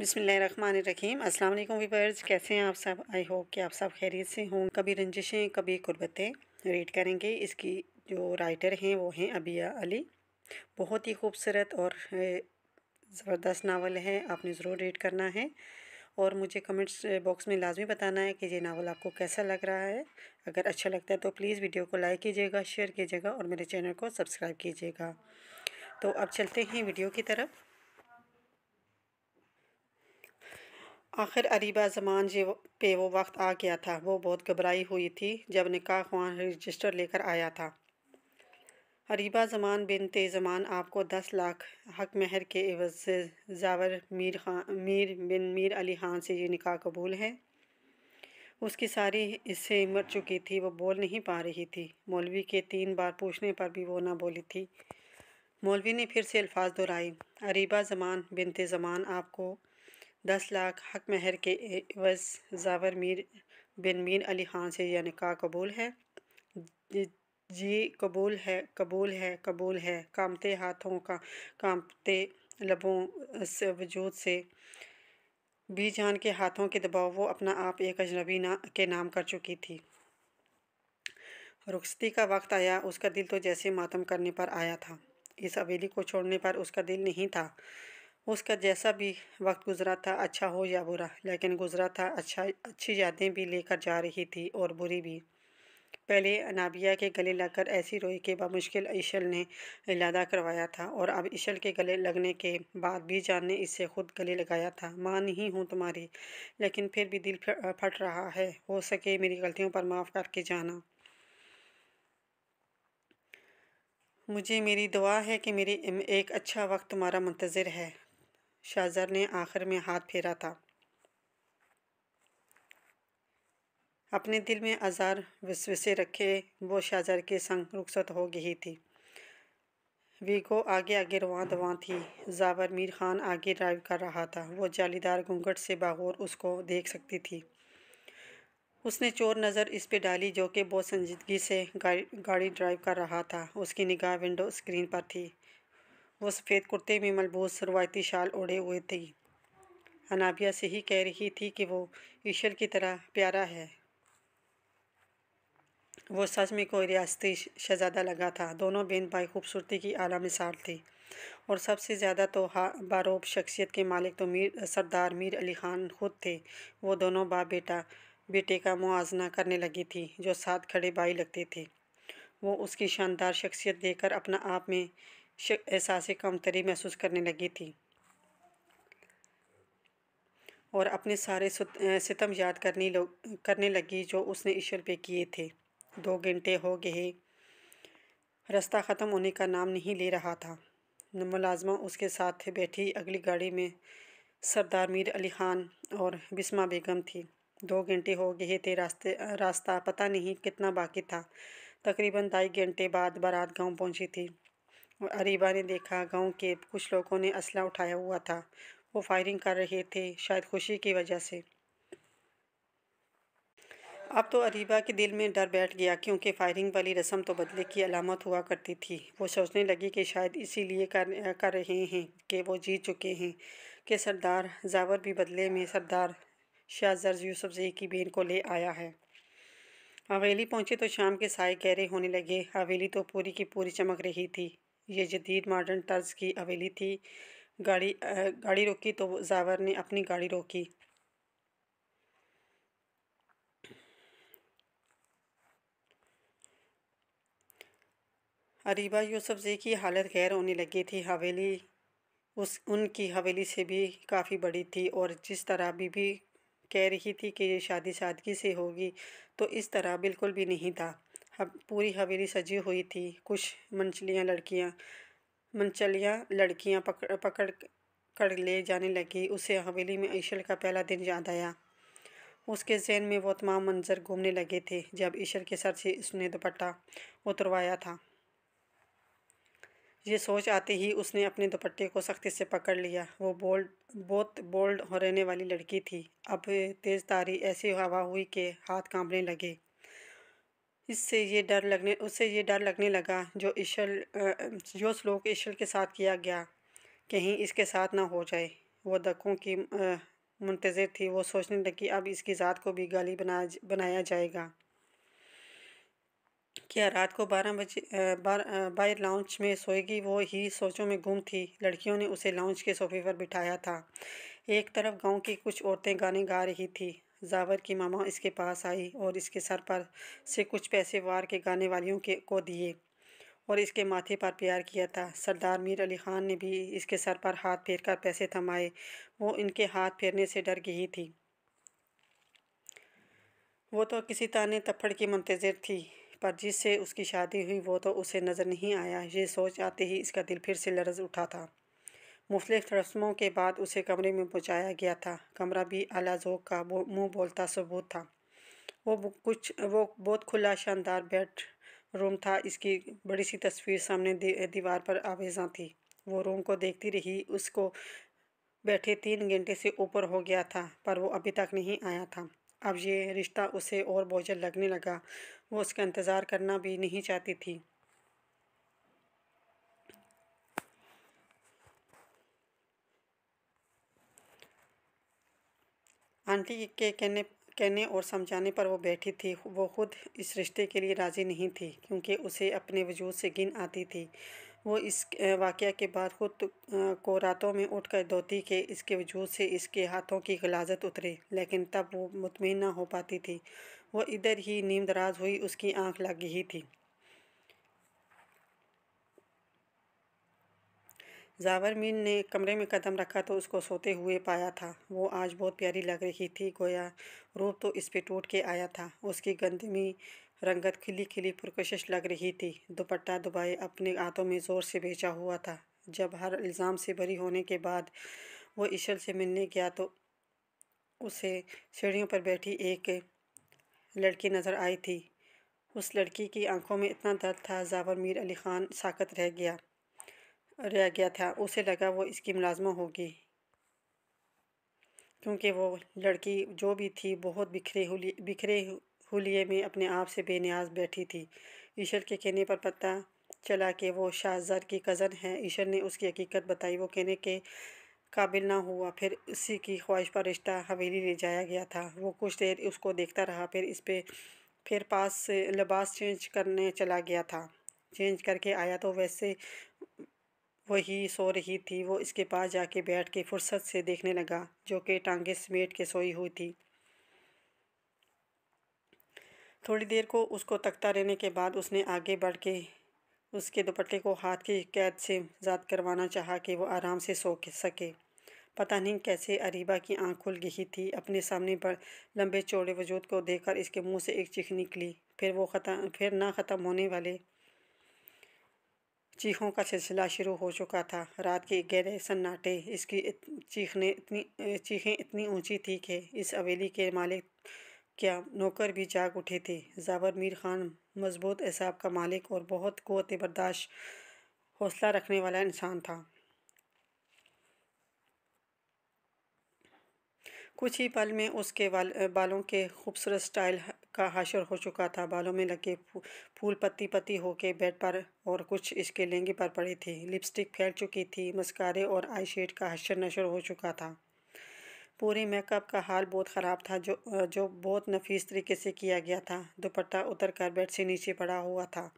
बिसमीम अस्सलाम वालेकुम वीपर्स कैसे हैं आप सब आई होप कि आप सब खैरियत से हों कभी रंजिशें कभी कुर्बतें रीड करेंगे इसकी जो राइटर हैं वो हैं अबिया अली बहुत ही खूबसूरत और ज़बरदस्त नावल है आपने ज़रूर रीड करना है और मुझे कमेंट्स बॉक्स में लाजमी बताना है कि ये नावल आपको कैसा लग रहा है अगर अच्छा लगता है तो प्लीज़ वीडियो को लाइक कीजिएगा शेयर कीजिएगा और मेरे चैनल को सब्सक्राइब कीजिएगा तो अब चलते हैं वीडियो की तरफ आखिर अरीबा ज़मान जे पे वो वक्त आ गया था वो बहुत घबराई हुई थी जब निकाह खान रजिस्टर लेकर आया था अरीबा ज़मान बिन ज़मान आपको दस लाख हक महर के एवज से जावर मीर खान मीर बिन मीर अली खान से ये निकाह कबूल है उसकी सारी इससे मर चुकी थी वो बोल नहीं पा रही थी मौलवी के तीन बार पूछने पर भी वो ना बोली थी मौलवी ने फिर से अल्फाज दोहराए अरीबा ज़मान बिनते ज़मान आपको दस लाख हक महर के एवज जावर मीर बिन मीर अली ख़ान से यह निका कबूल है जी कबूल है कबूल है कबूल है कामते हाथों का कामते लबों से वजूद से बी जान के हाथों के दबाव वो अपना आप एक अजनबी ना के नाम कर चुकी थी रुखसती का वक्त आया उसका दिल तो जैसे मातम करने पर आया था इस हवेली को छोड़ने पर उसका दिल नहीं था उसका जैसा भी वक्त गुज़रा था अच्छा हो या बुरा लेकिन गुज़रा था अच्छा अच्छी यादें भी लेकर जा रही थी और बुरी भी पहले अनाबिया के गले लगकर ऐसी रोई बाद मुश्किल ईशल ने इलादा करवाया था और अब ईशल के गले लगने के बाद भी जान ने इससे खुद गले लगाया था माँ नहीं हूँ तुम्हारी लेकिन फिर भी दिल फट रहा है हो सके मेरी गलतियों पर माफ़ करके जाना मुझे मेरी दुआ है कि मेरी एक अच्छा वक्त तुम्हारा मंतज़र है शाजर ने आखिर में हाथ फेरा था अपने दिल में आज़ार वसवसे रखे वो शाजर के संग रुखसत हो गई थी वीगो आगे आगे रवां दवा थी जावर मीर खान आगे ड्राइव कर रहा था वो जालीदार घूंघट से बागौर उसको देख सकती थी उसने चोर नज़र इस पे डाली जो कि बहुत संजीदगी से गाड़ी गाड़ी ड्राइव कर रहा था उसकी निगाह विंडो स्क्रीन पर थी वो सफ़ेद कुर्ते में मलबूस रवायती शाल ओढ़े हुए थी अनाबिया से ही कह रही थी कि वो ईश्वर की तरह प्यारा है वो सच में कोई रियासती शहजादा लगा था दोनों बहन भाई खूबसूरती की आला मिसाल थी और सबसे ज़्यादा तो बारोब शख्सियत के मालिक तो मीर सरदार मीर अली ख़ान खुद थे वो दोनों बाप बेटा बेटे का मुआजना करने लगी थी जो साथ खड़े भाई लगते थे वो उसकी शानदार शख्सियत देकर अपना आप में एहसास कमतरी महसूस करने लगी थी और अपने सारे सितम याद करने करने लगी जो उसने ईश्वर पे किए थे दो घंटे हो गए रास्ता ख़त्म होने का नाम नहीं ले रहा था मुलाजमा उसके साथ बैठी अगली गाड़ी में सरदार मीर अली ख़ान और बिस्मा बेगम थी दो घंटे हो गए थे रास्ते रास्ता पता नहीं कितना बाकी था तकरीबन ढाई घंटे बाद बारात गांव पहुंची थी अरीबा ने देखा गांव के कुछ लोगों ने असला उठाया हुआ था वो फायरिंग कर रहे थे शायद खुशी की वजह से अब तो अरीबा के दिल में डर बैठ गया क्योंकि फायरिंग वाली रस्म तो बदले की अलामत हुआ करती थी वो सोचने लगी कि शायद इसीलिए कर कर रहे हैं कि वो जीत चुके हैं कि सरदार जावर भी बदले में सरदार यूसुफ यूसुफजई की बहन को ले आया है हवेली पहुंचे तो शाम के साय गहरे होने लगे हवेली तो पूरी की पूरी चमक रही थी ये जदीद मॉडर्न तर्ज की हवेली थी गाड़ी गाड़ी रोकी तो जावर ने अपनी गाड़ी रोकी अरीबा जी की हालत गैर होने लगी थी हवेली उस उनकी हवेली से भी काफ़ी बड़ी थी और जिस तरह बीबी कह रही थी कि ये शादी सादगी से होगी तो इस तरह बिल्कुल भी नहीं था पूरी हवेली सजी हुई थी कुछ मंचलियाँ लड़कियाँ मंचलियाँ लड़कियाँ पकड़ पकड़ कर ले जाने लगी उसे हवेली में ईशर का पहला दिन याद आया उसके जहन में वो तमाम मंजर घूमने लगे थे जब ईशर के सर से उसने दुपट्टा उतरवाया था ये सोच आते ही उसने अपने दुपट्टे को सख्ती से पकड़ लिया वो बोल्ड बहुत बोल्ड हो रहने वाली लड़की थी अब तेज़ तारी ऐसी हवा हुई कि हाथ कांपने लगे इससे ये डर लगने उससे ये डर लगने लगा जो ईशल जो श्लोक ईशल के साथ किया गया कहीं इसके साथ ना हो जाए वो दकों की मुंतज़र थी वो सोचने लगी अब इसकी ज़ात को भी गाली बना बनाया जाएगा क्या रात को बारह बजे बाहर लाउंज में सोएगी वो ही सोचों में गुम थी लड़कियों ने उसे लाउंज के सोफे पर बिठाया था एक तरफ गांव की कुछ औरतें गाने गा रही थी जावर की मामा इसके पास आई और इसके सर पर से कुछ पैसे वार के गाने वालियों के को दिए और इसके माथे पर प्यार किया था सरदार मीर अली ख़ान ने भी इसके सर पर हाथ फेर कर पैसे थमाए वो इनके हाथ फेरने से डर गई थी वो तो किसी ताने तपड़ की मंतजर थी पर जिससे उसकी शादी हुई वो तो उसे नज़र नहीं आया ये सोच आते ही इसका दिल फिर से लरज उठा था मुख्तफ रस्मों के बाद उसे कमरे में पहुँचाया गया था कमरा भी अला जोक का मुँह बोलता सबूत था वो कुछ वो बहुत खुला शानदार बेड रूम था इसकी बड़ी सी तस्वीर सामने दीवार पर आवेजा थी वो रूम को देखती रही उसको बैठे तीन घंटे से ऊपर हो गया था पर वो अभी तक नहीं आया था अब ये रिश्ता उसे और बोझल लगने लगा वो उसका इंतज़ार करना भी नहीं चाहती थी आंटी के कहने कहने और समझाने पर वो बैठी थी वो खुद इस रिश्ते के लिए राज़ी नहीं थी क्योंकि उसे अपने वजूद से गिन आती थी वो इस वाक़ के बाद खुद को रातों में उठ कर धोती के इसके वजूद से इसके हाथों की गलाजत उतरे लेकिन तब वो मुतमिन ना हो पाती थी वो इधर ही नींद दराज हुई उसकी आंख लग ही थी जावर मीन ने कमरे में कदम रखा तो उसको सोते हुए पाया था वो आज बहुत प्यारी लग रही थी गोया रूप तो इस पे टूट के आया था उसकी गंदमी रंगत खिली खिली पुरकशिश लग रही थी दुपट्टा दुबाए अपने हाथों में ज़ोर से बेचा हुआ था जब हर इल्ज़ाम से भरी होने के बाद वो ईशल से मिलने गया तो उसे सीढ़ियों पर बैठी एक लड़की नज़र आई थी उस लड़की की आंखों में इतना दर्द था जावर मीर अली ख़ान साकत रह गया रह गया था उसे लगा वो इसकी मुलाजमा होगी क्योंकि वो लड़की जो भी थी बहुत बिखरे हुली बिखरे हुलिए में अपने आप से बेनियाज बैठी थी ईशर के कहने पर पता चला कि वो शाहजार की कज़न है ईशर ने उसकी हकीकत बताई वो कहने के काबिल ना हुआ फिर उसी की ख्वाहिश पर रिश्ता हवेली ले जाया गया था वो कुछ देर उसको देखता रहा फिर इस पर फिर पास से लिबास चेंज करने चला गया था चेंज करके आया तो वैसे वही सो रही थी वो इसके पास जाके बैठ के फुर्सत से देखने लगा जो कि टांगे समेट के सोई हुई थी थोड़ी देर को उसको तकता रहने के बाद उसने आगे बढ़ के उसके दुपट्टे को हाथ की कैद से ज़ात करवाना चाहा कि वो आराम से सो सके पता नहीं कैसे अरीबा की आंख खुल गई थी अपने सामने पर लंबे चौड़े वजूद को देखकर इसके मुंह से एक चीख निकली फिर वो ख़त्म फिर ना ख़त्म होने वाले चीखों का सिलसिला शुरू हो चुका था रात के गहरे सन्नाटे इसकी चीखने इतनी चीखें इतनी ऊंची थी कि इस हवेली के मालिक क्या नौकर भी जाग उठे थे जावर मीर खान मजबूत एसाब का मालिक और बहुत कोत बर्दाश्त हौसला रखने वाला इंसान था कुछ ही पल में उसके बाल बालों के खूबसूरत स्टाइल का हाशर हो चुका था बालों में लगे फूल पत्ती पत्ती होके बेड पर और कुछ इसके लहंगे पर पड़े थे लिपस्टिक फैल चुकी थी मस्कारे और आई शेड का हशर नशर हो चुका था पूरे मेकअप का हाल बहुत ख़राब था जो जो बहुत नफीस तरीके से किया गया था दुपट्टा उतर कर बेड से नीचे पड़ा हुआ था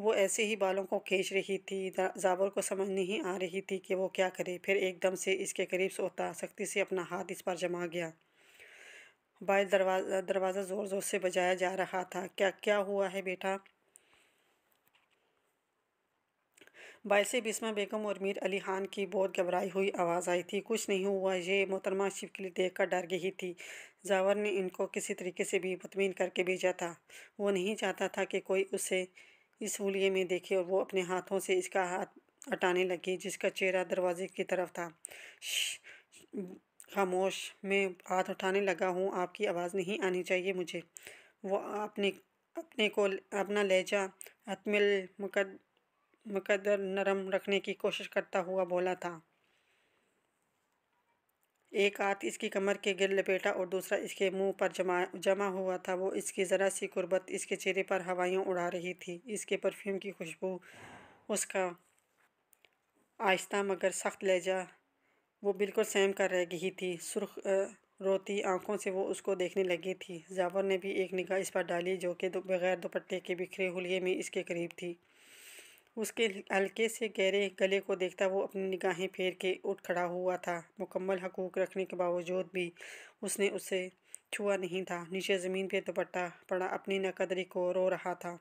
वो ऐसे ही बालों को खींच रही थी जाबर को समझ नहीं आ रही थी कि वो क्या करे फिर एकदम से इसके करीब सोता सख्ती से अपना हाथ इस पर जमा गया बाय दरवाज़ा दरवाज़ा ज़ोर ज़ोर से बजाया जा रहा था क्या क्या हुआ है बेटा बाय से बिस्मा बेगम और मीर अली खान की बहुत घबराई हुई आवाज़ आई थी कुछ नहीं हुआ ये मोहतरमा लिए देख कर डर गई थी जावर ने इनको किसी तरीके से भी मुतमिन करके भेजा था वो नहीं चाहता था कि कोई उसे इस इसलिए में देखे और वो अपने हाथों से इसका हाथ हटाने लगी जिसका चेहरा दरवाजे की तरफ था खामोश मैं हाथ उठाने लगा हूँ आपकी आवाज़ नहीं आनी चाहिए मुझे वो अपने अपने को अपना लहजा हतमिल मुकद मुकदर नरम रखने की कोशिश करता हुआ बोला था एक हाथ इसकी कमर के गिर लपेटा और दूसरा इसके मुंह पर जमा जमा हुआ था वो इसकी ज़रा सी कुर्बत इसके चेहरे पर हवाइयाँ उड़ा रही थी इसके परफ्यूम की खुशबू उसका आहिस्ता मगर सख्त लहजा वो बिल्कुल सहम कर रह गई थी सुर्ख रोती आंखों से वो उसको देखने लगी थी जावर ने भी एक निगाह इस पर डाली जो कि बगैर दुपट्टे के बिखरे हुए में इसके करीब थी उसके हल्के से गहरे गले को देखता वो अपनी निगाहें फेर के उठ खड़ा हुआ था मुकम्मल हकूक रखने के बावजूद भी उसने उसे छुआ नहीं था नीचे ज़मीन पे दुपट्टा पड़ा अपनी नकदरी को रो रहा था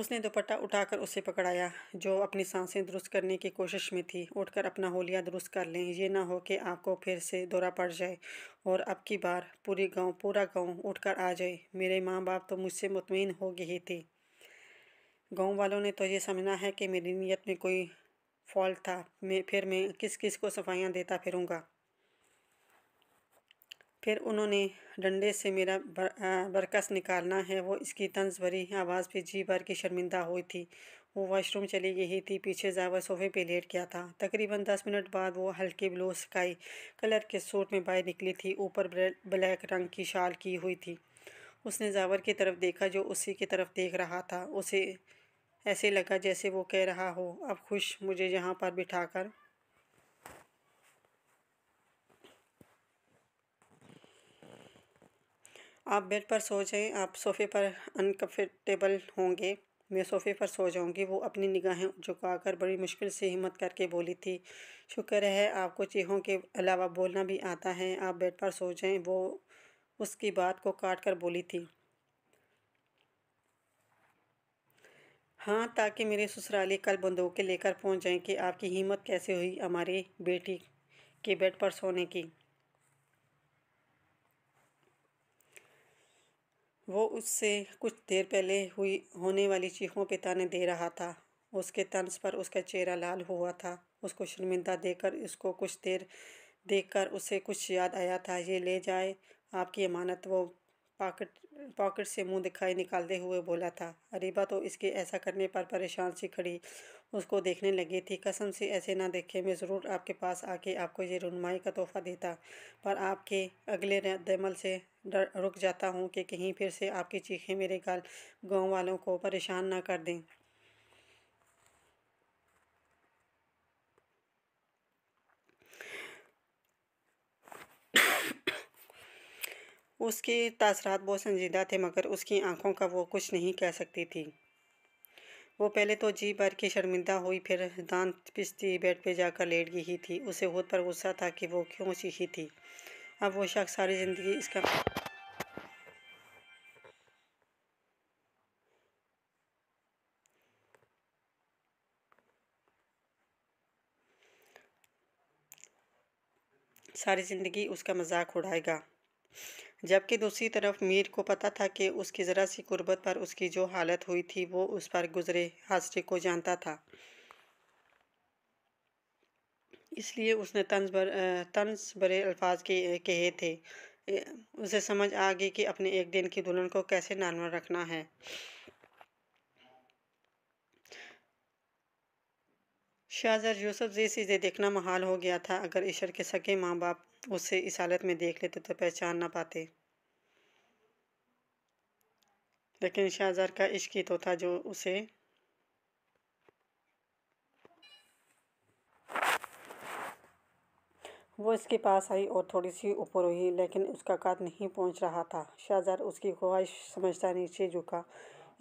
उसने दुपट्टा उठाकर उसे पकड़ाया जो अपनी सांसें दुरुस्त करने की कोशिश में थी उठकर अपना होलिया दुरुस्त कर लें ये ना हो कि आपको फिर से दौरा पड़ जाए और अब की बार पूरी गांव पूरा गांव उठकर आ जाए मेरे माँ बाप तो मुझसे मुतमिन हो गए थे गांव वालों ने तो ये समझना है कि मेरी नीयत में कोई फॉल्ट था मैं फिर मैं किस किस को सफाइयाँ देता फिरूँगा फिर उन्होंने डंडे से मेरा बर, आ, बरकस निकालना है वो इसकी तंज भरी आवाज़ पे जी भर की शर्मिंदा हुई थी वो वॉशरूम चली गई थी पीछे जावर सोफे पे लेट गया था तकरीबन दस मिनट बाद वो हल्के ब्लू स्काई कलर के सूट में बाहर निकली थी ऊपर ब्लैक रंग की शाल की हुई थी उसने जावर की तरफ देखा जो उसी की तरफ देख रहा था उसे ऐसे लगा जैसे वो कह रहा हो अब खुश मुझे यहाँ पर बिठाकर आप बेड पर सो जाएं आप सोफ़े पर अनकम्फर्टेबल होंगे मैं सोफ़े पर सो जाऊंगी वो अपनी निगाहें झुकाकर बड़ी मुश्किल से हिम्मत करके बोली थी शुक्र है आपको चीहों के अलावा बोलना भी आता है आप बेड पर सो जाएं वो उसकी बात को काट कर बोली थी हाँ ताकि मेरे ससुराली कल बंदूक के लेकर पहुँच जाएँ कि आपकी हिम्मत कैसे हुई हमारे बेटी के बेड पर सोने की वो उससे कुछ देर पहले हुई होने वाली चीखों पे ताने दे रहा था उसके तंस पर उसका चेहरा लाल हुआ था उसको शर्मिंदा देकर उसको कुछ देर देखकर उसे कुछ याद आया था ये ले जाए आपकी अमानत वो पॉकेट पॉकेट से मुंह दिखाई निकालते हुए बोला था अरेबा तो इसके ऐसा करने पर परेशान सी खड़ी उसको देखने लगी थी कसम से ऐसे ना देखे मैं ज़रूर आपके पास आके आपको ये रुनमाई का तोहफ़ा देता पर आपके अगले दमल से डर रुक जाता हूँ कि कहीं फिर से आपकी चीखें मेरे गाल गाँव वालों को परेशान ना कर दें उसके तसरात बहुत संजीदा थे मगर उसकी आंखों का वो कुछ नहीं कह सकती थी वो पहले तो जी भर के शर्मिंदा हुई फिर दांत पिसती बेड पे जाकर लेट गई थी उसे खुद पर गुस्सा था कि वो क्यों सीखी थी अब वो शख्स सारी ज़िंदगी इसका सारी ज़िंदगी उसका मजाक उड़ाएगा जबकि दूसरी तरफ मीर को पता था कि उसकी ज़रा सी कुर्बत पर उसकी जो हालत हुई थी वो उस पर गुजरे हादसे को जानता था इसलिए उसने तंज बर तंज बड़े अल्फाज के कहे थे उसे समझ आ गई कि अपने एक दिन की दुल्हन को कैसे नॉर्मल रखना है शाहजर यूसुफ जी से देखना महाल हो गया था अगर ईशर के सके माँ बाप उसे इस हालत में देख लेते तो पहचान ना पाते लेकिन शाहजार का इश्क ही तो था जो उसे वो इसके पास आई और थोड़ी सी ऊपर हुई लेकिन उसका कात नहीं पहुंच रहा था शाहजार उसकी ख्वाहिश समझता नीचे झुका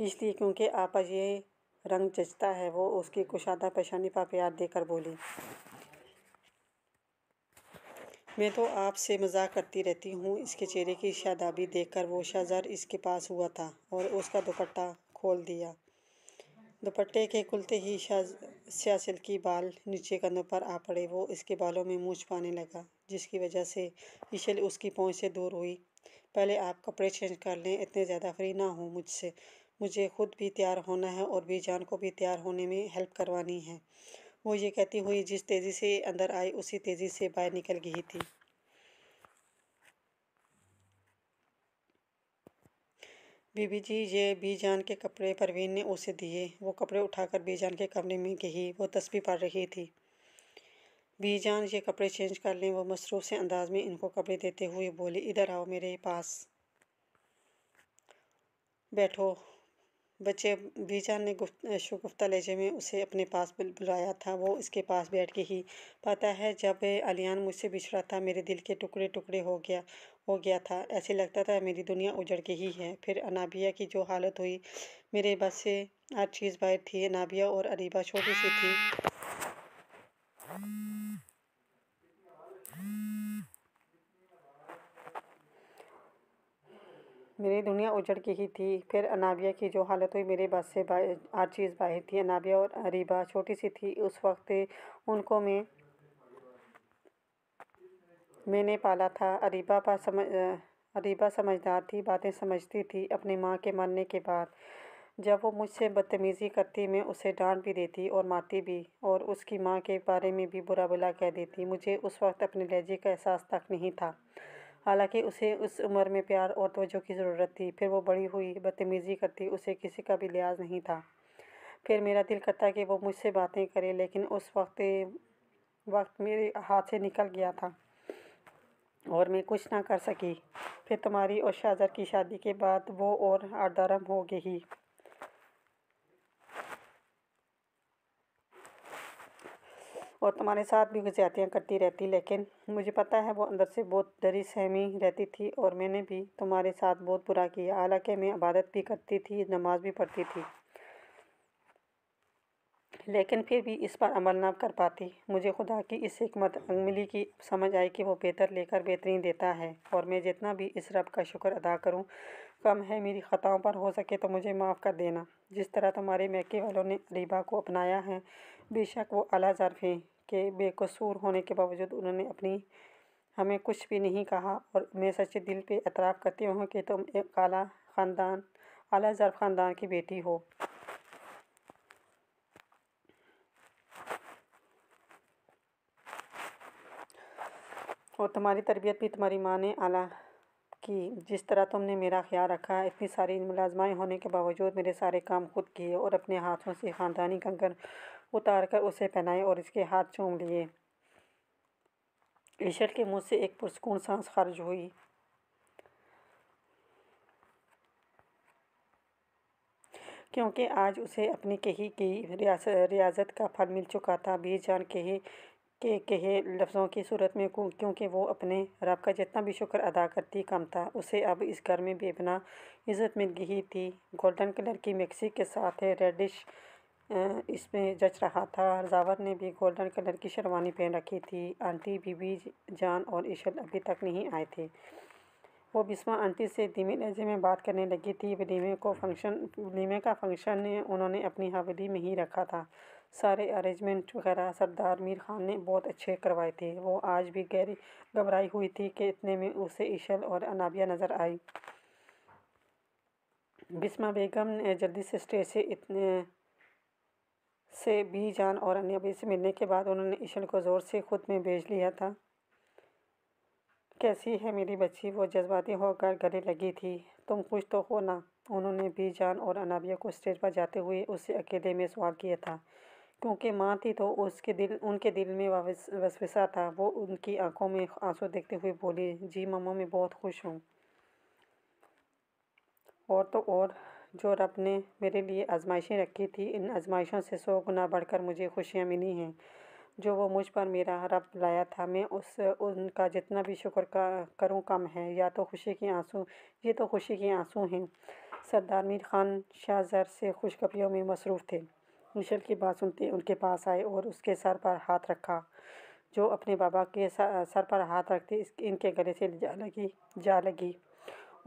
इसलिए क्योंकि आपस ये रंग जचता है वो उसकी कुशादा पेशानी पर प्यार देकर बोली मैं तो आपसे मजाक करती रहती हूँ इसके चेहरे की शादाबी देखकर वो शाजर इसके पास हुआ था और उसका दुपट्टा खोल दिया दुपट्टे के खुलते ही सियासिल की बाल नीचे कंधों पर आ पड़े वो इसके बालों में मूछ पाने लगा जिसकी वजह से ईशल उसकी पहुँच से दूर हुई पहले आप कपड़े चेंज कर लें इतने ज़्यादा फ्री ना हो मुझसे मुझे खुद भी तैयार होना है और बीजान को भी तैयार होने में हेल्प करवानी है वो ये कहती हुई जिस तेज़ी से अंदर आई उसी तेज़ी से बाहर निकल गई थी बीबी जी ये बीजान के कपड़े परवीन ने उसे दिए वो कपड़े उठाकर बीजान के कमरे में गई वो तस्वीर पढ़ रही थी बीजान ये कपड़े चेंज कर लें वो मसरूफ़ से अंदाज में इनको कपड़े देते हुए बोली इधर आओ मेरे पास बैठो बच्चे बीजा ने शगुफ्ता लहजे में उसे अपने पास बुलाया था वो इसके पास बैठ के ही पता है जब अलियान मुझसे बिछड़ा था मेरे दिल के टुकड़े टुकड़े हो गया हो गया था ऐसे लगता था मेरी दुनिया उजड़ के ही है फिर अनाबिया की जो हालत हुई मेरे बस से हर चीज़ बाहर थी अनाबिया और अरीबा छोटी सी थी मेरी दुनिया उजड़ की ही थी फिर अनाबिया की जो हालत हुई मेरे बस से हर चीज़ बाहर थी अनाबिया और अरीबा छोटी सी थी उस वक्त उनको मैं मैंने पाला था अरीबा पर समझ अरीबा समझदार थी बातें समझती थी अपनी माँ के मरने के बाद जब वो मुझसे बदतमीज़ी करती मैं उसे डांट भी देती और मारती भी और उसकी माँ के बारे में भी बुरा बुला कह देती मुझे उस वक्त अपने लहजे का एहसास तक नहीं था हालांकि उसे उस उम्र में प्यार और तवज्जो की ज़रूरत थी फिर वो बड़ी हुई बदतमीज़ी करती उसे किसी का भी लिहाज नहीं था फिर मेरा दिल करता कि वो मुझसे बातें करे लेकिन उस वक्त वक्त मेरे हाथ से निकल गया था और मैं कुछ ना कर सकी फिर तुम्हारी और शाहजर की शादी के बाद वो और आरदारम हो गई और तुम्हारे साथ भी ज्यादतियाँ करती रहती लेकिन मुझे पता है वो अंदर से बहुत डरी सहमी रहती थी और मैंने भी तुम्हारे साथ बहुत बुरा किया हालांकि मैं इबादत भी करती थी नमाज भी पढ़ती थी लेकिन फिर भी इस पर अमल ना कर पाती मुझे खुदा की इस हमत मिली कि समझ आई कि वो बेहतर लेकर बेहतरीन देता है और मैं जितना भी इस रब का शुक्र अदा करूं कम है मेरी ख़ताओं पर हो सके तो मुझे माफ़ कर देना जिस तरह तुम्हारे मैके वालों ने रीबा को अपनाया है बेशक वो अला ज़रफ़े के बेक़सूर होने के बावजूद उन्होंने अपनी हमें कुछ भी नहीं कहा और मैं सच्चे दिल से एतराफ़ करती हूँ कि तुम एक आला ख़ानदान आला ज़रफ़ ख़ानदान की बेटी हो और तुम्हारी तरबियत भी तुम्हारी माँ ने आला की जिस तरह तुमने मेरा ख्याल रखा इतनी सारी मुलाजमाएँ होने के बावजूद मेरे सारे काम खुद किए और अपने हाथों से ख़ानदानी कंकर उतार कर उसे पहनाए और इसके हाथ चूम लिए ईशट के मुंह से एक पुरस्कून सांस खर्ज हुई क्योंकि आज उसे अपनी कही की रियाजत का फल मिल चुका था बीरजान कहे के कहे लफ्ज़ों की सूरत में क्योंकि वो अपने रब का जितना भी शुक्र अदा करती कम था उसे अब इस घर में बेबना इज़्ज़त मिल गई थी गोल्डन कलर की मिक्सी के साथ रेडिश इसमें जच रहा था ज़ावर ने भी गोल्डन कलर की शेरवानी पहन रखी थी आंटी बीबी जान और इशर अभी तक नहीं आए थे वो बिस्मा आंटी से धीमे लहजे में बात करने लगी थी वलीमे को फंक्शन वलीमे का फंक्शन उन्होंने अपनी हवेली में ही रखा था सारे अरेंजमेंट वगैरह सरदार मीर खान ने बहुत अच्छे करवाए थे वो आज भी गहरी घबराई हुई थी कि इतने में उसे इशल और अनाबिया नज़र आई बिस्मा बेगम ने जल्दी से स्टेज से इतने से जान और अन्याबी से मिलने के बाद उन्होंने ईशन को ज़ोर से खुद में भेज लिया था कैसी है मेरी बच्ची वो जज्बाती होकर गले लगी थी तुम खुश तो हो ना उन्होंने भी जान और अनाबिया को स्टेज पर जाते हुए उसे अकेले में सवाल किया था क्योंकि माँ थी तो उसके दिल उनके दिल में वसवसा था वो उनकी आंखों में आंसू देखते हुए बोली जी मम्मा मैं बहुत खुश हूँ और तो और जो रब ने मेरे लिए आजमाइशें रखी थी इन आजमाइशों से सौ गुना बढ़कर मुझे खुशियाँ मिली हैं जो वो मुझ पर मेरा रब लाया था मैं उस उनका जितना भी शुक्र का करूँ कम है या तो खुशी के आंसू ये तो खुशी के आंसू हैं सरदार मीर खान शाहजर से खुशखबरियों में मसरूफ़ थे मिशल की बात सुनते उनके पास आए और उसके सर पर हाथ रखा जो अपने बाबा के सर पर हाथ रखते इनके गले से जा लगी जा लगी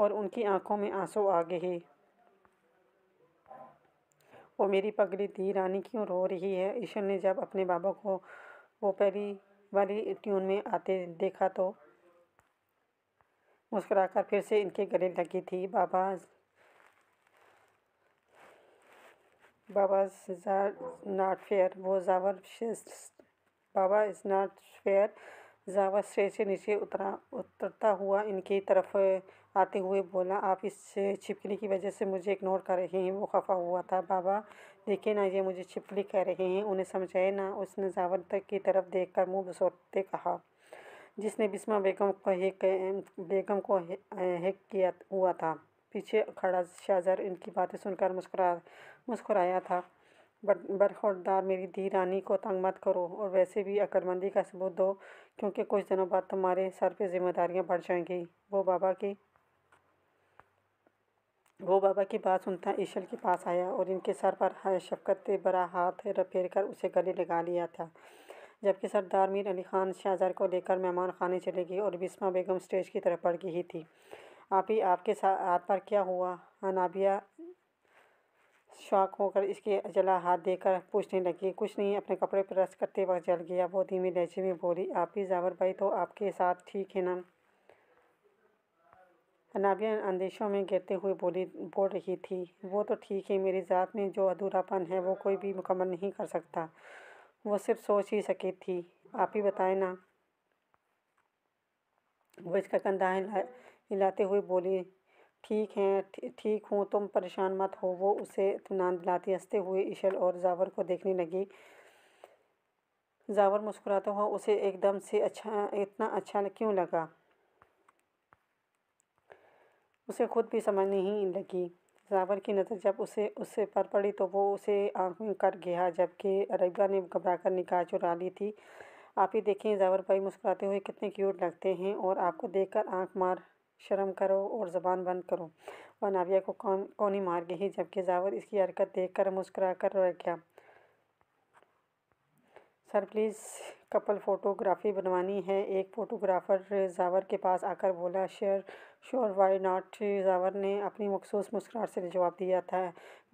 और उनकी आंखों में आंसू आ गए और मेरी पगड़ी दी रानी क्यों रो रही है ईश्वर ने जब अपने बाबा को वो पहली वाली ट्यून में आते देखा तो मुस्कुराकर फिर से इनके गले लगी थी बाबा बाबा नॉट फेयर वो जावर बाबा इज़ नॉट फेयर जावर स्टेज से नीचे उतरा उतरता हुआ इनकी तरफ आते हुए बोला आप इस छिपकली की वजह से मुझे इग्नोर कर रहे हैं वो खफा हुआ था बाबा देखे ना ये मुझे छिपकली कह रहे हैं उन्हें समझाए ना उसने जावर तक की तरफ देख कर मुँह बसोरते कहा जिसने बिस्मा बेगम को हेक बेगम को हेक किया हुआ था पीछे खड़ा शाहजर इनकी बातें सुनकर मुस्कुरा मुस्कुराया था बरखोरदार मेरी धी रानी को तंग मत करो और वैसे भी अकलमंदी का सबूत दो क्योंकि कुछ दिनों बाद तुम्हारे सर पे जिम्मेदारियां बढ़ जाएंगी वो बाबा की वो बाबा की बात सुनता ईशल के पास आया और इनके सर पर शफकत बड़ा हाथ फेर कर उसे गले लगा लिया था जबकि सरदार मीर अली खान शाहजहर को लेकर मेहमान खाने चले गए और बिस्मा बेगम स्टेज की तरफ पड़ गई थी आप ही आपके साथ हाथ पर क्या हुआ अनाबिया शौक होकर इसके जला हाथ देकर पूछने लगी कुछ नहीं अपने कपड़े पर रस करते वक्त जल गया वो धीमी लहजे में बोली आप ही जावर भाई तो आपके साथ ठीक है ना तनाविया अंदेशों में गिरते हुए बोली बोल रही थी वो तो ठीक है मेरी ज़ात में जो अधूरापन है वो कोई भी मुकम्मल नहीं कर सकता वो सिर्फ सोच ही सकी थी आप ही बताएं ना वो इसका कंधा हिला हिलाते हुए बोली ठीक है ठीक हूँ तुम परेशान मत हो वो उसे इतमान दिलाती हंसते हुए ईशल और जावर को देखने लगी जावर मुस्कुराते हुआ उसे एकदम से अच्छा इतना अच्छा क्यों लगा उसे खुद भी समझ नहीं लगी ज़ावर की नज़र जब उसे उससे पर पड़ी तो वो उसे आँख में कर गया जबकि रईबा ने घबरा कर निकाह चुरा ली थी आप ही देखें ज़ावर भाई मुस्कुराते हुए कितने क्यूट लगते हैं और आपको देखकर आंख मार शर्म करो और ज़बान बंद करो वह नाविया को कौन कौन ही मार गई जबकि जावर इसकी हरकत देख कर मुस्करा कर रह गया सर प्लीज़ कपल फ़ोटोग्राफी बनवानी है एक फ़ोटोग्राफ़र जावर के पास आकर बोला शेर श्योर वाई नाट जावर ने अपनी मखसूस मुस्कुराहट से जवाब दिया था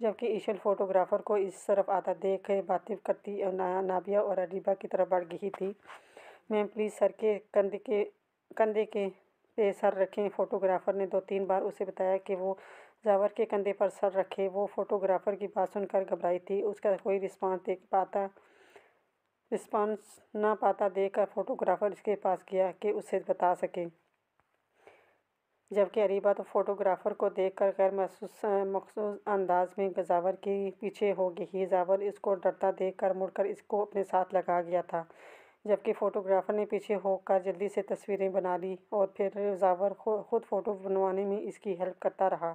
जबकि ईशल फोटोग्राफर को इस तरफ आता देख बातें करती नाबिया और अडीबा की तरफ बढ़ गई थी मैम प्लीज़ सर के कंधे के कंधे के पे सर रखें फोटोग्राफर ने दो तीन बार उसे बताया कि वो जावर के कंधे पर सर रखे वो फोटोग्राफर की बात सुनकर घबराई थी उसका कोई रिस्पॉन्स देख पाता रिस्पॉन्स ना पाता देखकर फोटोग्राफर इसके पास गया कि उसे बता सके जबकि अरीबा तो फोटोग्राफ़र को देखकर गैर महसूस मखसूस अंदाज में जावर के पीछे हो गई जावर इसको डरता देखकर मुड़कर इसको अपने साथ लगा गया था जबकि फ़ोटोग्राफ़र ने पीछे होकर जल्दी से तस्वीरें बना ली और फिर गजावर खुद फ़ोटो बनवाने में इसकी हेल्प करता रहा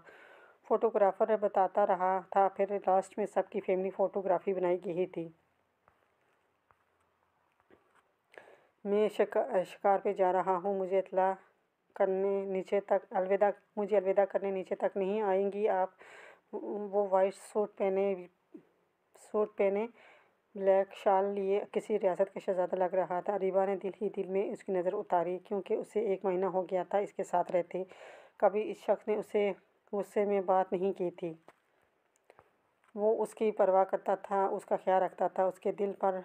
फ़ोटोग्राफ़र बताता रहा था फिर लास्ट में सबकी फैमिली फ़ोटोग्राफी बनाई गई थी मैं शिकार पे जा रहा हूँ मुझे इतला करने नीचे तक अलविदा मुझे अलविदा करने नीचे तक नहीं आएंगी आप वो वाइट सूट पहने सूट पहने ब्लैक शाल लिए किसी रियासत का शहज़ादा लग रहा था रिबा ने दिल ही दिल में उसकी नज़र उतारी क्योंकि उसे एक महीना हो गया था इसके साथ रहते कभी इस शख्स ने उसे गुस्से में बात नहीं की थी वो उसकी परवाह करता था उसका ख्याल रखता था उसके दिल पर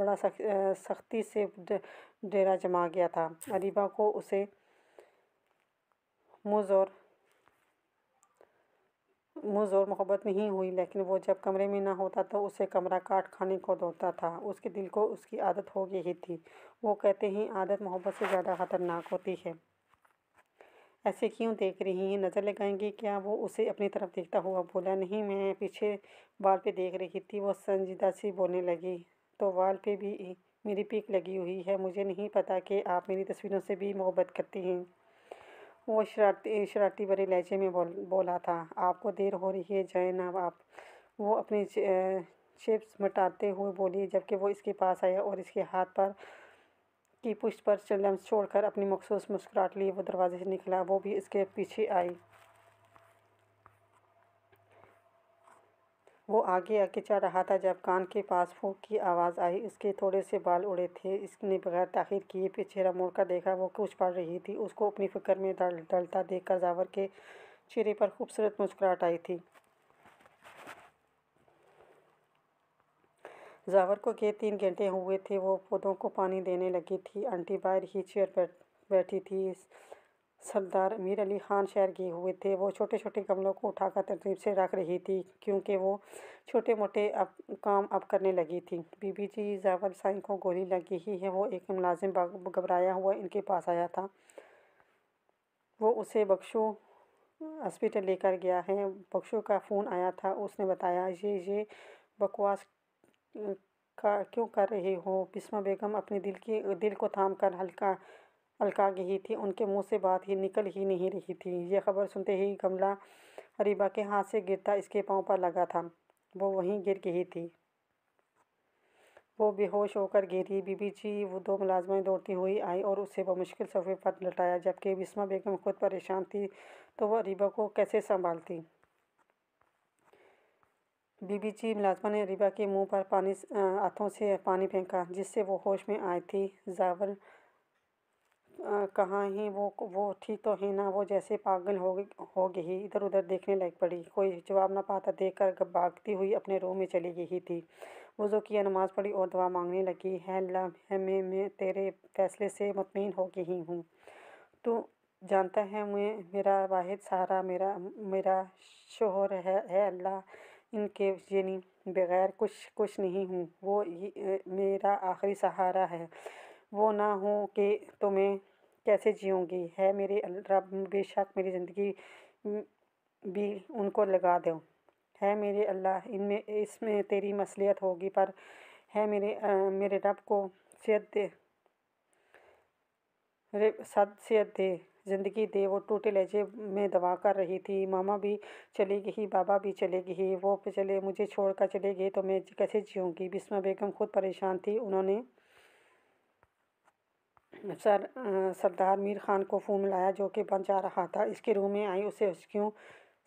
बड़ा सख्ती से डेरा जमा गया था अरीबा को उसे मुजोर और मुझ और मोहब्बत नहीं हुई लेकिन वो जब कमरे में ना होता तो उसे कमरा काट खाने को दौड़ता था उसके दिल को उसकी आदत हो गई ही थी वो कहते हैं आदत मोहब्बत से ज़्यादा ख़तरनाक होती है ऐसे क्यों देख रही हैं नज़र लगाएंगे क्या वो उसे अपनी तरफ देखता हुआ बोला नहीं मैं पीछे बाल पे देख रही थी वो संजीदा सी बोलने लगी तो वॉल पे भी एक मेरी पिक लगी हुई है मुझे नहीं पता कि आप मेरी तस्वीरों से भी मोहब्बत करती हैं वो शरारती शरारती भरे लहजे में बोल बोला था आपको देर हो रही है जय ना आप वो अपने चिप्स मटाते हुए बोली जबकि वो इसके पास आया और इसके हाथ पर की पुष्ट पर चलम छोड़कर अपनी मखसूस मुस्कुराहट ली वो दरवाजे से निकला वो भी इसके पीछे आई वो आगे आगे चल रहा था जब कान के पास फूक की आवाज़ आई उसके थोड़े से बाल उड़े थे इसने बगैर ताखिर किए चेहरा कर देखा वो कुछ पढ़ रही थी उसको अपनी फ़िक्र में डल डलता देखकर जावर के चेहरे पर खूबसूरत मुस्कुराहट आई थी जावर को के तीन घंटे हुए थे वो पौधों को पानी देने लगी थी आंटी बाहर ही चेयर पर बैठी थी सरदार अमीर अली ख़ान शहर गए हुए थे वो छोटे छोटे गमलों को उठाकर तरतीब से रख रही थी क्योंकि वो छोटे मोटे अब काम अब करने लगी थी बीबी जी जावर साइन को गोली लगी ही है वो एक मुलाजिम घबराया हुआ इनके पास आया था वो उसे बख्शू हॉस्पिटल लेकर गया है बख्शो का फ़ोन आया था उसने बताया ये ये बकवास का क्यों कर रहे हो बिस्मा बेगम अपने दिल की दिल को थाम कर हल्का अलका गई थी उनके मुंह से बात ही निकल ही नहीं रही थी यह खबर सुनते ही गमला रीबा के हाथ से गिरता इसके पाँव पर लगा था वो वहीं गिर गई थी वो बेहोश होकर गिरी बीबी जी वो दो मुलाजमें दौड़ती हुई आई और उसे बमुश्किल सफ़े पर लटाया जबकि बिस्मा बेगम खुद परेशान थी तो वह रीबा को कैसे संभालती बीबी जी मुलाजमा ने रीबा के मुंह पर पानी हाथों से पानी फेंका जिससे वो होश में आई थी जावर कहाँ है वो वो थी तो है ना वो जैसे पागल हो गई हो गई इधर उधर देखने लग पड़ी कोई जवाब ना पाता देख कर भागती हुई अपने रूम में चली गई थी वज़ू किया नमाज़ पढ़ी और दुआ मांगने लगी है अल्लाह मैं मैं तेरे फैसले से मुतमिन हो गई हूँ तो जानता है मैं मेरा वाहिद सहारा मेरा मेरा शोहर है है अल्लाह इनके यानी बगैर कुछ कुछ नहीं हूँ वो मेरा आखिरी सहारा है वो ना हो कि तो मैं कैसे जीऊँगी है मेरे रब बेशक मेरी ज़िंदगी भी उनको लगा दो है मेरे अल्लाह इनमें इसमें तेरी मसलियत होगी पर है मेरे आ, मेरे रब को सेहत दे रे सद सेहत दे ज़िंदगी दे वो टूटे लहजे में दवा कर रही थी मामा भी चली गई बाबा भी चले गई वो चले मुझे छोड़कर चले गए तो मैं कैसे जीऊँगी बिस्मा बेगम खुद परेशान थी उन्होंने सर सरदार मीर ख़ान को फ़ोन मिलाया जो कि बन जा रहा था इसके रूम में आई उसे क्यों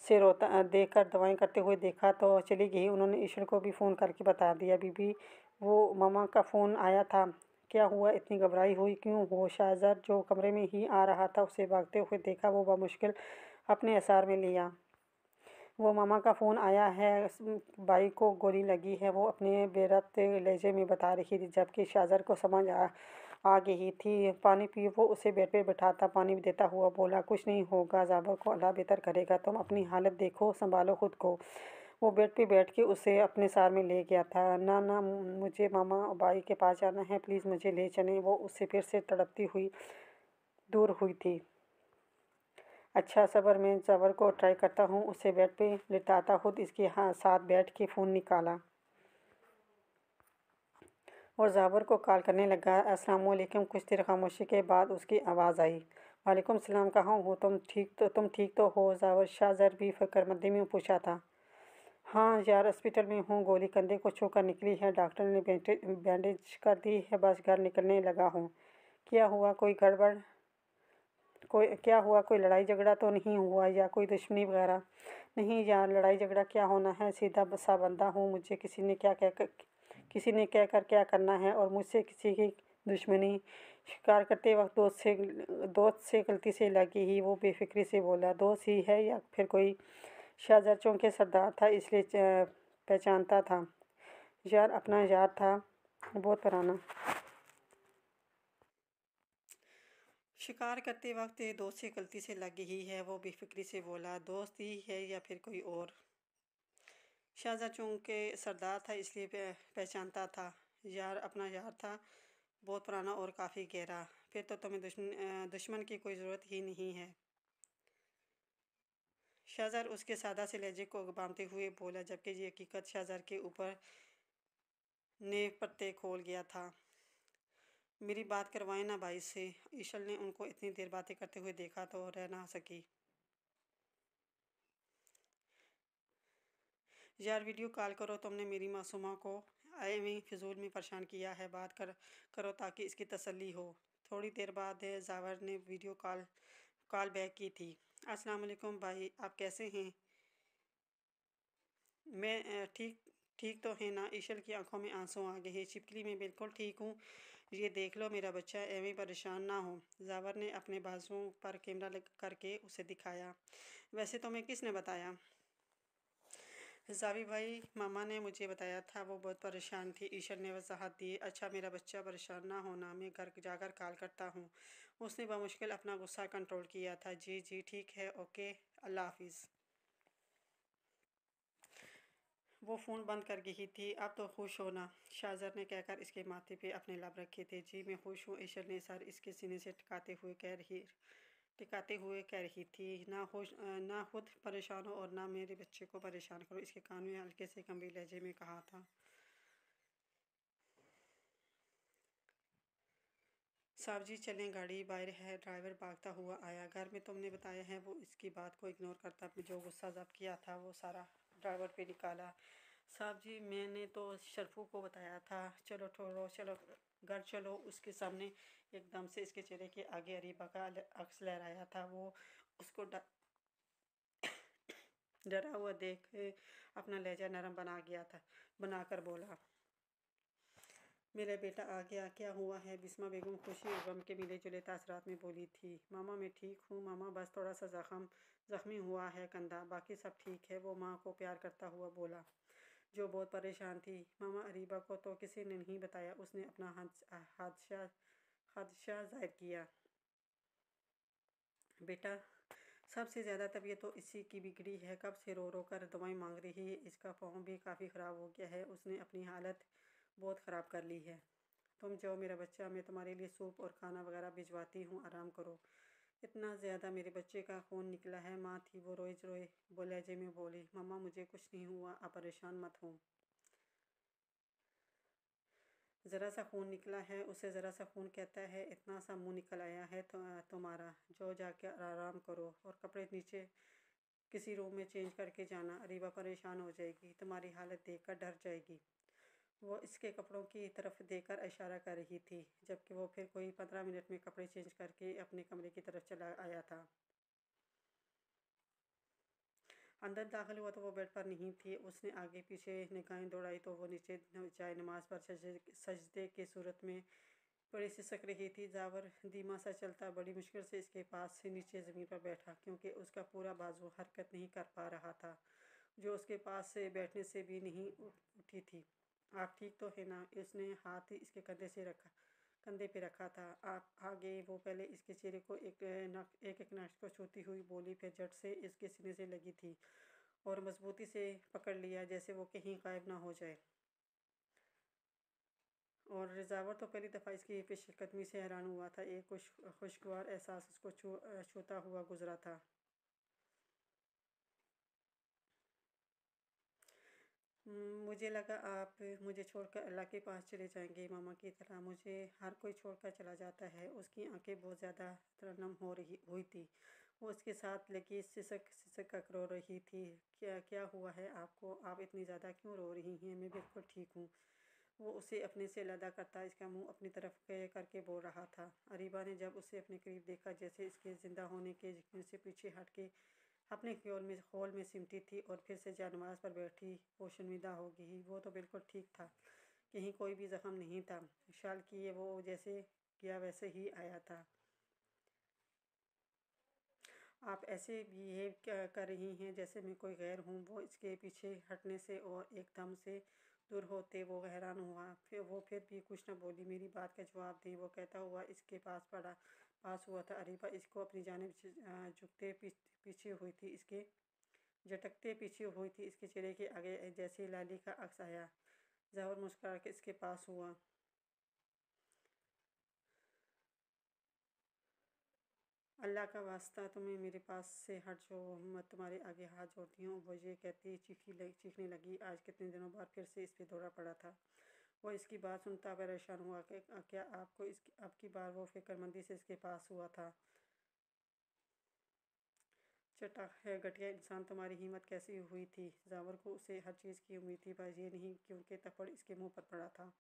से रोता देख कर दवाएँ करते हुए देखा तो चली गई उन्होंने ईश्वर को भी फ़ोन करके बता दिया बीबी वो मामा का फ़ोन आया था क्या हुआ इतनी घबराई हुई क्यों वो शाहजर जो कमरे में ही आ रहा था उसे भागते हुए देखा वो बामुश्किल अपने असार में लिया वो मामा का फ़ोन आया है भाई को गोली लगी है वो अपने बेरत लहजे में बता रही थी जबकि शाहजर को समझ आ आ गई थी पानी पी वो उसे बेड पर बैठाता पानी देता हुआ बोला कुछ नहीं होगा जाबर को अल्लाह बेहतर करेगा तुम अपनी हालत देखो संभालो खुद को वो बेड पे बैठ के उसे अपने सार में ले गया था ना ना मुझे मामा और भाई के पास जाना है प्लीज़ मुझे ले चले वो उससे फिर से तड़पती हुई दूर हुई थी अच्छा सबर मैं जबर को ट्राई करता हूँ उसे बेड पे लिटाता खुद इसके हाँ साथ बैठ के फ़ोन निकाला और जाबर को कॉल करने लगा अस्सलाम वालेकुम कुछ देर खामोशी के बाद उसकी आवाज़ आई वालेकुम सलाम कहाँ हो तुम ठीक तो तुम ठीक तो हो जावर शाह जर भी फ़िक्रमंदी में पूछा था हाँ यार हॉस्पिटल में हूँ गोली कंधे को छू कर निकली है डॉक्टर ने बैंडेज कर दी है बस घर निकलने लगा हूँ क्या हुआ कोई गड़बड़ कोई क्या हुआ कोई लड़ाई झगड़ा तो नहीं हुआ या कोई दुश्मनी वगैरह नहीं यार लड़ाई झगड़ा क्या होना है सीधा बसा बंदा हूँ मुझे किसी ने क्या कह किसी ने क्या कर क्या करना है और मुझसे किसी की दुश्मनी शिकार करते वक्त दोस्त से दोस्त से गलती से लगी ही वो बेफिक्री से बोला दोस्त ही है या फिर कोई शाहजहाँ चौंके सरदार था इसलिए पहचानता था यार अपना यार था बहुत पुराना शिकार करते वक्त दोस्त से गलती से लगी ही है वो बेफिक्री से बोला दोस्त ही है या फिर कोई और शाहजहाँ चूँकि सरदार था इसलिए पहचानता था यार अपना यार था बहुत पुराना और काफ़ी गहरा फिर तो तुम्हें दुश्मन दुश्मन की कोई ज़रूरत ही नहीं है शाहजहर उसके सादा से लहजे को बांधते हुए बोला जबकि ये हकीकत शाहजहर के ऊपर ने पत्ते खोल गया था मेरी बात करवाए ना भाई से ईशल ने उनको इतनी देर बातें करते हुए देखा तो रह ना सकी यार वीडियो कॉल करो तुमने मेरी मासूमा को आए में फिजूल में परेशान किया है बात कर करो ताकि इसकी तसल्ली हो थोड़ी देर बाद जावर ने वीडियो कॉल कॉल बैक की थी अस्सलाम वालेकुम भाई आप कैसे हैं मैं ठीक ठीक तो है ना ईशल की आंखों में आंसू आ गए हैं छिपकली में बिल्कुल ठीक हूँ ये देख लो मेरा बच्चा एवं परेशान ना हो जावर ने अपने बाजुओं पर कैमरा करके उसे दिखाया वैसे तो मैं किसने बताया जावी भाई मामा ने मुझे बताया था वो बहुत परेशान थी ईश्वर ने वजाहत दी अच्छा मेरा बच्चा परेशान ना होना मैं घर जाकर कॉल करता हूँ उसने बमुश्किल अपना गुस्सा कंट्रोल किया था जी जी ठीक है ओके अल्लाह हाफिज़ वो फ़ोन बंद कर गई थी अब तो खुश होना शाजर ने कहकर इसके माथे पे अपने लब रखे थे जी मैं खुश हूँ ईश्वर ने सर इसके सीने से टकाते हुए कह रही टिकाते हुए कह रही थी ना हो ना खुद परेशान हो और ना मेरे बच्चे को परेशान करो इसके कान में हल्के से कमरी लहजे में कहा था साहब जी चलें गाड़ी बाहर है ड्राइवर भागता हुआ आया घर में तुमने बताया है वो इसकी बात को इग्नोर करता जो गुस्सा जब किया था वो सारा ड्राइवर पे निकाला साहब जी मैंने तो शरफू को बताया था चलो ठोरो चलो घर चलो उसके सामने एकदम से इसके चेहरे के आगे अरीबा का अक्स लहराया था वो उसको डरा हुआ देख अपना लहजा नरम बना गया था बनाकर बोला मेरा बेटा आ गया क्या हुआ है बिस्मा बेगम खुशी और गम के मिले जुले तसरात में बोली थी मामा मैं ठीक हूँ मामा बस थोड़ा सा जख्म ज़ख्मी हुआ है कंधा बाकी सब ठीक है वो माँ को प्यार करता हुआ बोला जो बहुत परेशान थी मामा अरीबा को तो किसी ने नहीं बताया उसने अपना हादसा खदशा जाहिर किया बेटा सबसे ज़्यादा तबीयत तो इसी की बिगड़ी है कब से रो रो कर दवाई मांग रही है इसका पाँव भी काफ़ी ख़राब हो गया है उसने अपनी हालत बहुत ख़राब कर ली है तुम जाओ मेरा बच्चा मैं तुम्हारे लिए सूप और खाना वगैरह भिजवाती हूँ आराम करो इतना ज़्यादा मेरे बच्चे का खून निकला है माँ थी वो रोए रोए बोले जे में बोली मम्मा मुझे कुछ नहीं हुआ आप परेशान मत हो ज़रा सा खून निकला है उसे ज़रा सा खून कहता है इतना सा मुंह निकल आया है तो तुम्हारा जो जाके आराम करो और कपड़े नीचे किसी रूम में चेंज करके जाना अरीबा परेशान हो जाएगी तुम्हारी हालत देखकर डर जाएगी वो इसके कपड़ों की तरफ कर इशारा कर रही थी जबकि वो फिर कोई पंद्रह मिनट में कपड़े चेंज करके अपने कमरे की तरफ चला आया था अंदर दाखिल हुआ तो वो बेड पर नहीं थी उसने आगे पीछे निगाहें दौड़ाई तो वो नीचे जाए नमाज पर सजदे के सूरत में बड़ी सिसक रही थी जावर धीमा सा चलता बड़ी मुश्किल से इसके पास से नीचे ज़मीन पर बैठा क्योंकि उसका पूरा बाजू हरकत नहीं कर पा रहा था जो उसके पास से बैठने से भी नहीं उठी थी आप ठीक तो है ना इसने हाथ ही इसके कंधे से रखा कंधे पे रखा था आप आगे वो पहले इसके चेहरे को एक नक, एक एक नक्श को छूती हुई बोली फिर झट से इसके सीने से लगी थी और मजबूती से पकड़ लिया जैसे वो कहीं गायब ना हो जाए और रिजावर तो पहली दफ़ा इसकी पेशकदमी से हैरान हुआ था एक खुश खुशगवार एहसास उसको छू छूता हुआ गुजरा था हम्म, मुझे लगा आप मुझे छोड़कर अल्लाह के पास चले जाएंगे मामा की तरह मुझे हर कोई छोड़कर चला जाता है उसकी आंखें बहुत ज़्यादा तरनम हो रही हुई थी वो उसके साथ लगी सिसक सिसक कर रो रही थी क्या क्या हुआ है आपको आप इतनी ज़्यादा क्यों रो रही हैं मैं बिल्कुल ठीक हूँ वो उसे अपने से लदा करता इसका मुंह अपनी तरफ करके बोल रहा था अरीबा ने जब उसे अपने करीब देखा जैसे इसके ज़िंदा होने के यकीन से पीछे हट के अपने क्योल में खोल में सिमटी थी और फिर से जानमाज पर बैठी वो शर्मिंदा हो गई वो तो बिल्कुल ठीक था कहीं कोई भी ज़ख्म नहीं था शाल किए वो जैसे किया वैसे ही आया था आप ऐसे बिहेव कर रही हैं जैसे मैं कोई गैर हूँ वो इसके पीछे हटने से और एकदम से दूर होते वो हैरान हुआ फिर वो फिर भी कुछ ना बोली मेरी बात का जवाब दी वो कहता हुआ इसके पास पड़ा पास हुआ था अरीबा इसको अपनी जानब झुकते पीछे हुई थी इसके झटकते पीछे हुई थी इसके चेहरे के आगे जैसे लाली का अक्स आया जहर मुस्करा के इसके पास हुआ अल्लाह का वास्ता तुम्हें मेरे पास से हट जो मैं तुम्हारे आगे हाथ जोड़ती हूँ वो ये कहती चीखी लगी चीखने लगी आज कितने दिनों बाद फिर से इस पर दौरा पड़ा था वो इसकी बात सुनता परेशान हुआ कि क्या आपको इसकी आपकी की बार वो फिक्रमंदी से इसके पास हुआ था चटा है घटिया इंसान तुम्हारी हिम्मत कैसी हुई थी जावर को उसे हर चीज़ की उम्मीद थी पर ये नहीं क्योंकि थप्पड़ इसके मुंह पर पड़ा था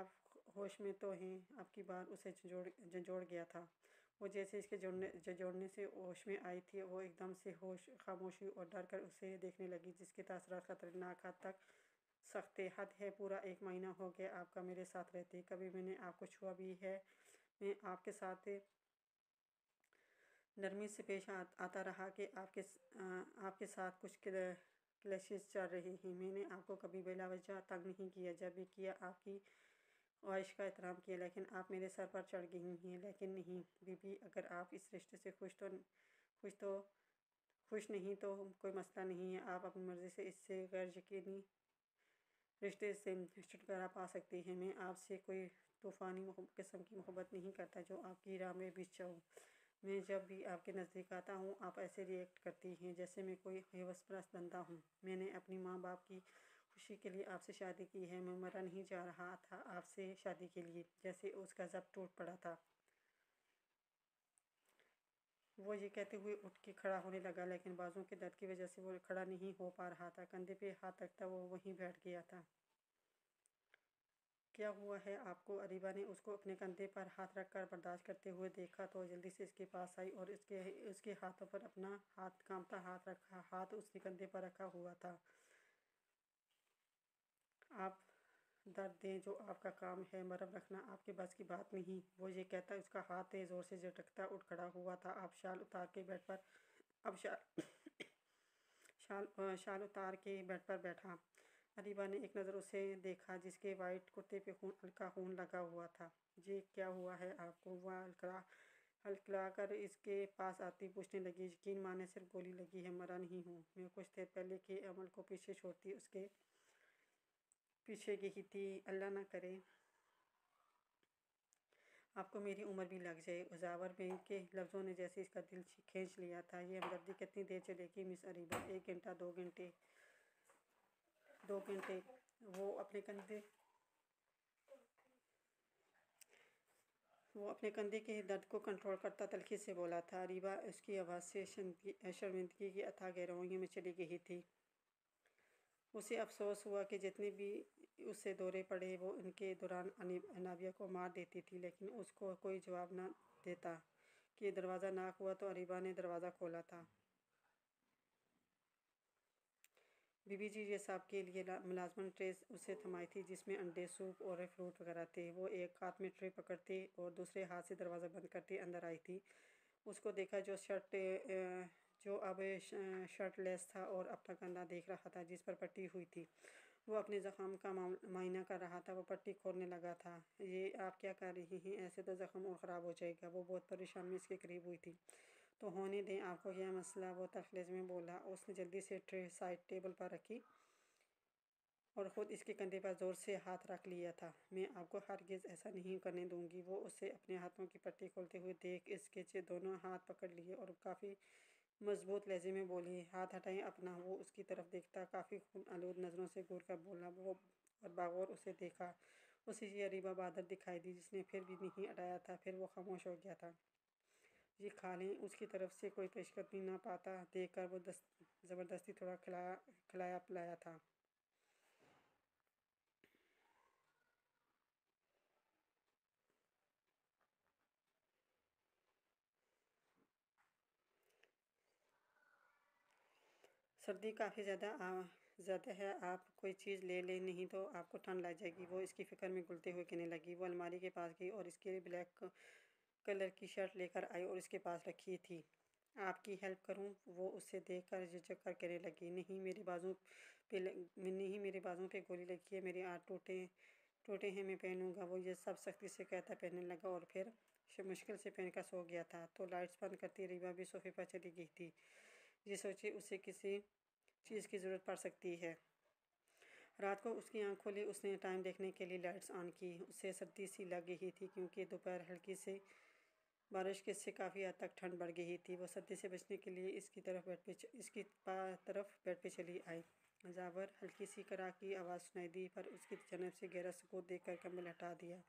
आप होश में तो हैं आपकी बार उसे झंझोड़ झंझोड़ गया था वो जैसे इसके जोड़ने झंझोड़ने से होश में आई थी वो एकदम से होश खामोशी और डर कर उसे देखने लगी जिसके तासरात खतरनाक हद तक सख्त हद है पूरा एक महीना हो गया आपका मेरे साथ रहते कभी मैंने आपको छुआ भी है मैं आपके साथ नरमी से पेश आ, आता रहा कि आपके आ, आपके साथ कुछ क्लैशेस चल रहे हैं मैंने आपको कभी बेलावजह तंग नहीं किया जब भी किया आपकी ख्वाहिश का एहतराम किया लेकिन आप मेरे सर पर चढ़ गई हैं लेकिन नहीं बीबी अगर आप इस रिश्ते से खुश तो खुश तो खुश नहीं तो कोई मसला नहीं है आप अपनी मर्ज़ी से इससे गैर यकीनी रिश्ते से रिश्ते करा पा सकते हैं मैं आपसे कोई तूफ़ानी किस्म की मोहब्बत नहीं करता जो आपकी राह में बीच जाऊँ मैं जब भी आपके नज़दीक आता हूँ आप ऐसे रिएक्ट करती हैं जैसे मैं कोई हेवस परस्त बनता हूँ मैंने अपनी माँ बाप की खुशी के लिए आपसे शादी की है मैं मरा नहीं जा रहा था आपसे शादी के लिए जैसे उसका जब टूट पड़ा था वो ये कहते हुए उठ के खड़ा होने लगा लेकिन बाजों के दर्द की वजह से वो खड़ा नहीं हो पा रहा था कंधे पे हाथ रखता वो वहीं बैठ गया था क्या हुआ है आपको अरीबा ने उसको अपने कंधे पर हाथ रखकर बर्दाश्त करते हुए देखा तो जल्दी से इसके पास आई और इसके उसके हाथों पर अपना हाथ कामता हाथ रखा हाथ उसने कंधे पर रखा हुआ था आप दर्द दें जो आपका काम है मरम रखना आपके बस की बात नहीं वो ये कहता उसका हाथ तेज़ ज़ोर से झटकता उठ खड़ा हुआ था आप शाल उतार के बेड पर अब शाल शाल शाल उतार के बेड पर बैठा अलीबा ने एक नज़र उसे देखा जिसके वाइट कुर्ते पे खून हल्का खून लगा हुआ था ये क्या हुआ है आपको वह हल्का हल्कला कर इसके पास आती पूछने लगी यकीन माने सिर्फ गोली लगी है मरा नहीं हूँ मैं कुछ देर पहले के अमल को पीछे छोड़ती उसके पीछे गई थी अल्लाह ना करे आपको मेरी उम्र भी लग जाए उजावर में के लफ्ज़ों ने जैसे इसका दिल खींच लिया था ये हमदर्दी कितनी देर चलेगी मिस अरीबा एक घंटा दो घंटे दो घंटे वो अपने कंधे वो अपने कंधे के दर्द को कंट्रोल करता तलखी से बोला था अरीबा उसकी आवाज़ से शर्मिंदगी की अथा गहराइयों में चली गई थी उसे अफसोस हुआ कि जितने भी उससे दौरे पड़े वो इनके दौरान अनाविया को मार देती थी लेकिन उसको कोई जवाब ना देता कि दरवाज़ा नाक हुआ तो अरिबा ने दरवाज़ा खोला था बीबी जी ये साहब के लिए मुलाजमन ट्रेस उसे थमाई थी जिसमें अंडे सूप और फ्रूट वगैरह थे वो एक हाथ में ट्रे पकड़ती और दूसरे हाथ से दरवाज़ा बंद करती अंदर आई थी उसको देखा जो शर्ट जो अब शर्ट लेस था और अपना कंधा देख रहा था जिस पर पट्टी हुई थी वो अपने ज़ख़म का मायना कर रहा था वो पट्टी खोलने लगा था ये आप क्या कर रही हैं ऐसे तो ज़ख़म और ख़राब हो जाएगा वो बहुत परेशान में इसके करीब हुई थी तो होने दें आपको क्या मसला वो तखलेज में बोला उसने जल्दी से ट्रे साइड टेबल पर रखी और ख़ुद इसके कंधे पर ज़ोर से हाथ रख लिया था मैं आपको हरगिज़ ऐसा नहीं करने दूंगी वो उसे अपने हाथों की पट्टी खोलते हुए देख इसके दोनों हाथ पकड़ लिए और काफ़ी मजबूत लहजे में बोली हाथ हटाएं अपना वो उसकी तरफ देखता काफ़ी खून आलूद नज़रों से घूर कर बोला वो और बागौर उसे देखा उसे ये अरीबा बादल दिखाई दी जिसने फिर भी नहीं हटाया था फिर वो खामोश हो गया था ये खा लें उसकी तरफ से कोई पेशकश भी ना पाता देख कर वो दस्त ज़बरदस्ती थोड़ा खिलाया खिलाया पिलाया था सर्दी काफ़ी ज़्यादा ज़्यादा है आप कोई चीज़ ले ले नहीं तो आपको ठंड लग जाएगी वो इसकी फ़िक्र में घुलते हुए कहने लगी वो अलमारी के पास गई और इसके लिए ब्लैक कलर की शर्ट लेकर आई और इसके पास रखी थी आपकी हेल्प करूं वो उससे देख कर झिझक कर कहने लगी नहीं मेरे बाजू पे नहीं मेरे बाजू पे गोली लगी है मेरे हाथ टूटे टूटे हैं मैं पहनूंगा वो ये सब सख्ती से कहता पहनने लगा और फिर मुश्किल से पहनकर सो गया था तो लाइट्स बंद करती रीवा भी सोफे पर चली गई थी ये सोचे उसे किसी चीज़ की ज़रूरत पड़ सकती है रात को उसकी आंख खोली उसने टाइम देखने के लिए लाइट्स ऑन की उसे सर्दी सी लग गई थी क्योंकि दोपहर हल्की से बारिश के से काफ़ी हद तक ठंड बढ़ गई थी वो सर्दी से बचने के लिए इसकी तरफ बेड पे इसकी तरफ बेड पे चली आई जावर हल्की सी करा की आवाज़ सुनाई दी पर उसकी जनब से गहरा सुकून कर कमल हटा दिया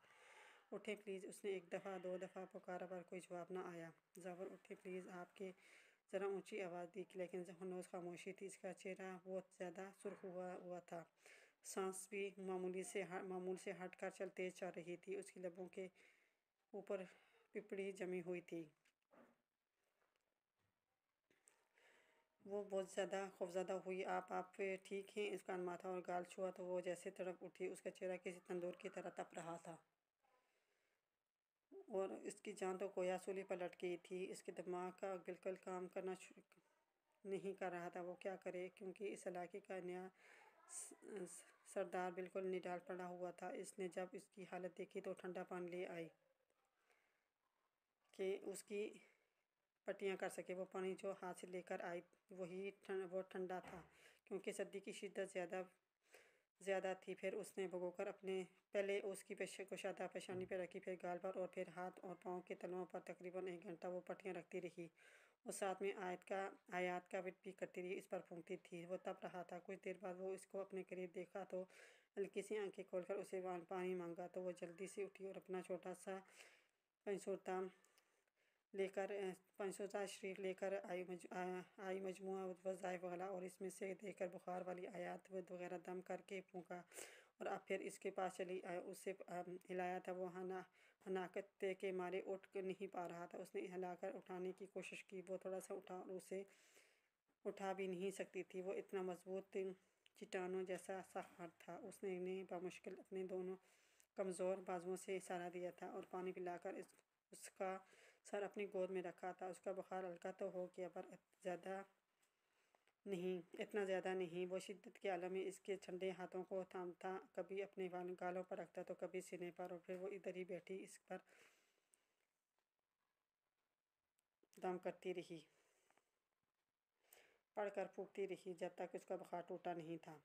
उठे प्लीज़ उसने एक दफ़ा दो दफ़ा पुकारा पर कोई जवाब ना आया जावर उठे प्लीज़ आपके ज़रा ऊंची आवाज़ दी लेकिन हनोज खामोशी थी इसका चेहरा बहुत ज़्यादा सुर्ख हुआ हुआ था सांस भी मामूली से हाँ, मामूल से हट कर तेज चल रही थी उसके लबों के ऊपर पिपड़ी जमी हुई थी वो बहुत ज़्यादा खौफजदा हुई आप आप ठीक हैं इसका माथा और गाल छुआ तो वो जैसे तड़प उठी उसका चेहरा किसी तंदूर की तरह तप रहा था और इसकी जान तो कोयासूली पर लटकी थी इसके दिमाग का बिल्कुल काम करना नहीं कर रहा था वो क्या करे क्योंकि इस इलाके का नया सरदार बिल्कुल निडाल पड़ा हुआ था इसने जब इसकी हालत देखी तो ठंडा पानी ले आई कि उसकी पट्टियाँ कर सके वो पानी जो हाथ से लेकर आई वही वो ठंडा था क्योंकि सर्दी की शिद्दत ज़्यादा ज़्यादा थी फिर उसने भगोकर अपने पहले उसकी पेश कुशादा पेशानी पर रखी फिर गाल पर और फिर हाथ और पाँव के तलवों पर तकरीबन एक घंटा वो पटियाँ रखती रही उस साथ में आयत का आयात का विट भी करती रही इस पर फूंकती थी वो तप रहा था कुछ देर बाद वो इसको अपने करीब देखा तो हल्की सी आंखें खोलकर उसे पानी मांगा तो वो जल्दी से उठी और अपना छोटा सा पंसूरता लेकर पंचोता शरीर लेकर आई मज आई मजमू वज़ाय वाला और इसमें से देकर बुखार वाली आयात वगैरह दम करके फूका और अब फिर इसके पास चली आया उससे हिलाया था वो हना हनाकते के मारे उठ नहीं पा रहा था उसने हिलाकर उठाने की कोशिश की वो थोड़ा सा उठा और उसे उठा भी नहीं सकती थी वो इतना मजबूत चट्टानों जैसा सहार था उसने इन्हें बामुश्किल अपने दोनों कमज़ोर बाजुओं से इशारा दिया था और पानी पिलाकर इस उसका सर अपनी गोद में रखा था उसका बुखार हल्का तो हो गया पर ज़्यादा नहीं इतना ज़्यादा नहीं वो शिद्दत के आलम में इसके ठंडे हाथों को थामता कभी अपने गालों पर रखता तो कभी सीने पर और फिर वो इधर ही बैठी इस पर दम करती रही पढ़कर फूकती रही जब तक उसका बुखार टूटा नहीं था